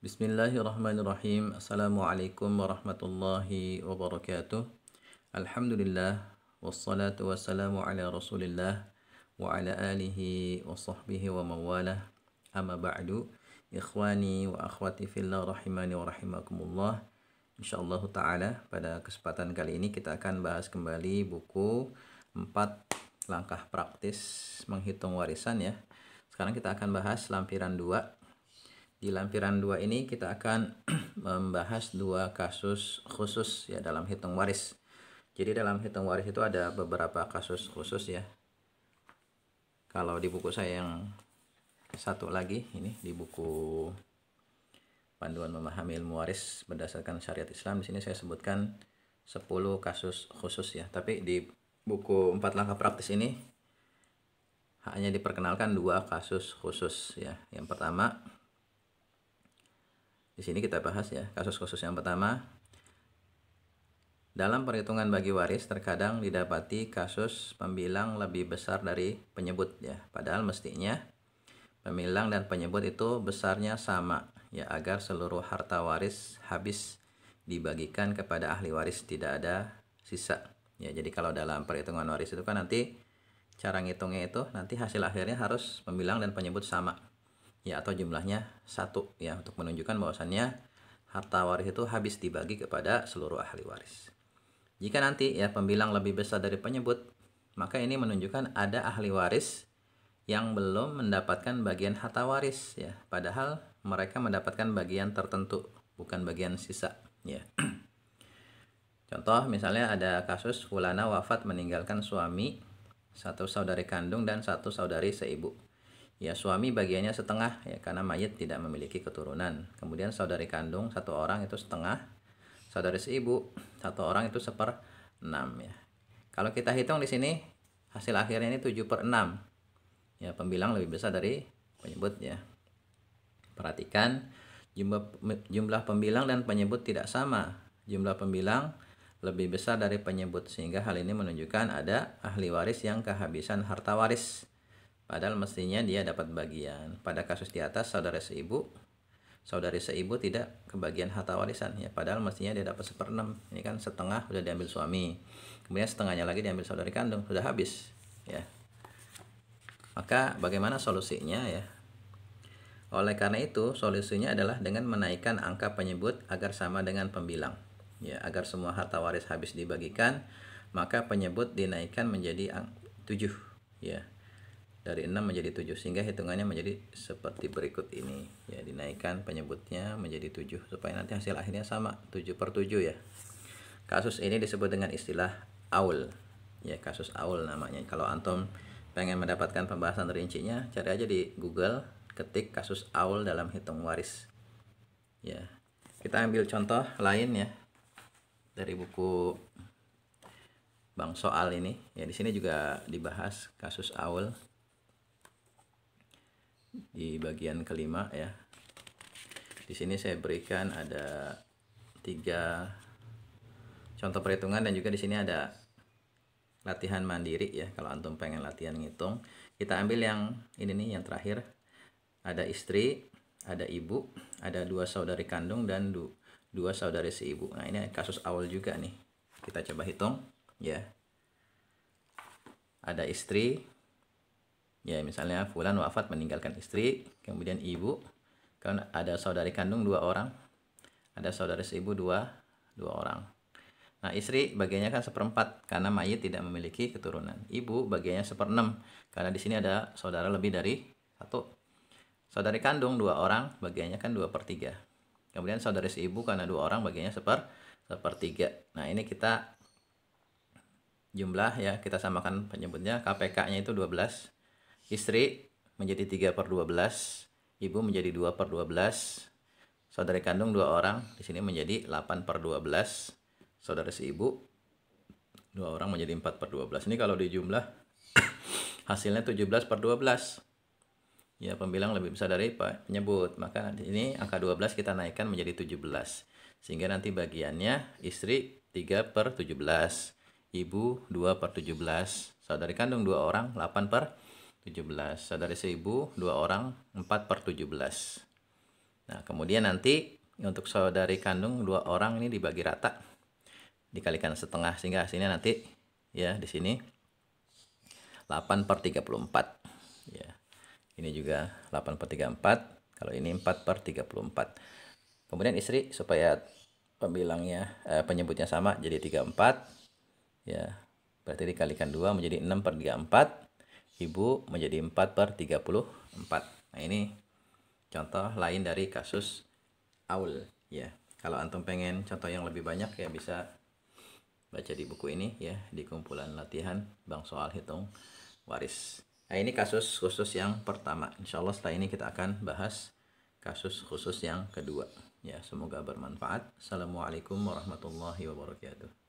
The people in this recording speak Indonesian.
Bismillahirrahmanirrahim. Assalamualaikum warahmatullahi wabarakatuh. Alhamdulillah wassalatu wassalamu ala Rasulillah wa ala alihi wa sahbihi wa mawalah. Amma ba'du. Ikhwani wa akhwati fillah rahimani wa rahimakumullah. Insyaallah taala pada kesempatan kali ini kita akan bahas kembali buku 4 langkah praktis menghitung warisan ya. Sekarang kita akan bahas lampiran 2 di lampiran 2 ini kita akan membahas dua kasus khusus ya dalam hitung waris. Jadi dalam hitung waris itu ada beberapa kasus khusus ya. Kalau di buku saya yang satu lagi ini di buku panduan memahami ilmu waris berdasarkan syariat Islam di sini saya sebutkan 10 kasus khusus ya. Tapi di buku 4 langkah praktis ini hanya diperkenalkan dua kasus khusus ya. Yang pertama di sini kita bahas ya kasus-kasus yang pertama. Dalam perhitungan bagi waris terkadang didapati kasus pembilang lebih besar dari penyebut ya. Padahal mestinya pembilang dan penyebut itu besarnya sama ya agar seluruh harta waris habis dibagikan kepada ahli waris tidak ada sisa. Ya, jadi kalau dalam perhitungan waris itu kan nanti cara ngitungnya itu nanti hasil akhirnya harus pembilang dan penyebut sama ya atau jumlahnya satu ya untuk menunjukkan bahwasannya harta waris itu habis dibagi kepada seluruh ahli waris. Jika nanti ya pembilang lebih besar dari penyebut, maka ini menunjukkan ada ahli waris yang belum mendapatkan bagian harta waris ya, padahal mereka mendapatkan bagian tertentu, bukan bagian sisa ya. Contoh misalnya ada kasus Fulana wafat meninggalkan suami, satu saudari kandung dan satu saudari seibu ya suami bagiannya setengah ya karena mayit tidak memiliki keturunan kemudian saudari kandung satu orang itu setengah saudari seibu satu orang itu seper enam ya kalau kita hitung di sini hasil akhirnya ini tujuh per enam ya pembilang lebih besar dari penyebut ya perhatikan jumlah jumlah pembilang dan penyebut tidak sama jumlah pembilang lebih besar dari penyebut sehingga hal ini menunjukkan ada ahli waris yang kehabisan harta waris Padahal mestinya dia dapat bagian. Pada kasus di atas, saudara seibu, saudari seibu tidak kebagian harta warisan. Ya, padahal mestinya dia dapat seperenam. Ini kan setengah sudah diambil suami. Kemudian setengahnya lagi diambil saudari kandung. Sudah habis. Ya. Maka bagaimana solusinya ya? Oleh karena itu, solusinya adalah dengan menaikkan angka penyebut agar sama dengan pembilang. Ya, agar semua harta waris habis dibagikan, maka penyebut dinaikkan menjadi 7. Ya dari 6 menjadi 7 sehingga hitungannya menjadi seperti berikut ini ya dinaikkan penyebutnya menjadi 7 supaya nanti hasil akhirnya sama 7 per 7 ya kasus ini disebut dengan istilah aul ya kasus aul namanya kalau antum pengen mendapatkan pembahasan rincinya cari aja di google ketik kasus aul dalam hitung waris ya kita ambil contoh lain ya dari buku Bang Soal ini ya di sini juga dibahas kasus aul di bagian kelima ya di sini saya berikan ada tiga contoh perhitungan dan juga di sini ada latihan mandiri ya kalau antum pengen latihan ngitung kita ambil yang ini nih yang terakhir ada istri ada ibu ada dua saudari kandung dan du dua saudari si ibu nah ini kasus awal juga nih kita coba hitung ya ada istri ya misalnya fulan wafat meninggalkan istri kemudian ibu kan ada saudari kandung dua orang ada saudari seibu dua dua orang nah istri bagiannya kan seperempat karena mayit tidak memiliki keturunan ibu bagiannya seperenam karena di sini ada saudara lebih dari satu saudari kandung dua orang bagiannya kan dua per tiga kemudian saudari seibu karena dua orang bagiannya seper sepertiga nah ini kita jumlah ya kita samakan penyebutnya KPK-nya itu 12 istri menjadi 3 per 12, ibu menjadi 2 per 12, saudari kandung 2 orang, di sini menjadi 8 per 12, saudara seibu 2 orang menjadi 4 per 12. Ini kalau dijumlah hasilnya 17 per 12. Ya, pembilang lebih besar dari penyebut. Maka ini angka 12 kita naikkan menjadi 17. Sehingga nanti bagiannya istri 3 per 17, ibu 2 per 17, saudari kandung 2 orang 8 per 17. dari seibu, dua orang, 4 per 17. Nah, kemudian nanti untuk saudari kandung dua orang ini dibagi rata. Dikalikan setengah sehingga hasilnya nanti ya di sini 8 per 34. Ya. Ini juga 8 per 34. Kalau ini 4 per 34. Kemudian istri supaya pembilangnya eh, penyebutnya sama jadi 34 ya berarti dikalikan 2 menjadi 6 per 34 ibu menjadi 4 per 34. Nah ini contoh lain dari kasus aul ya. Kalau antum pengen contoh yang lebih banyak ya bisa baca di buku ini ya di kumpulan latihan Bang Soal Hitung Waris. Nah ini kasus khusus yang pertama. Insya Allah setelah ini kita akan bahas kasus khusus yang kedua. Ya semoga bermanfaat. Assalamualaikum warahmatullahi wabarakatuh.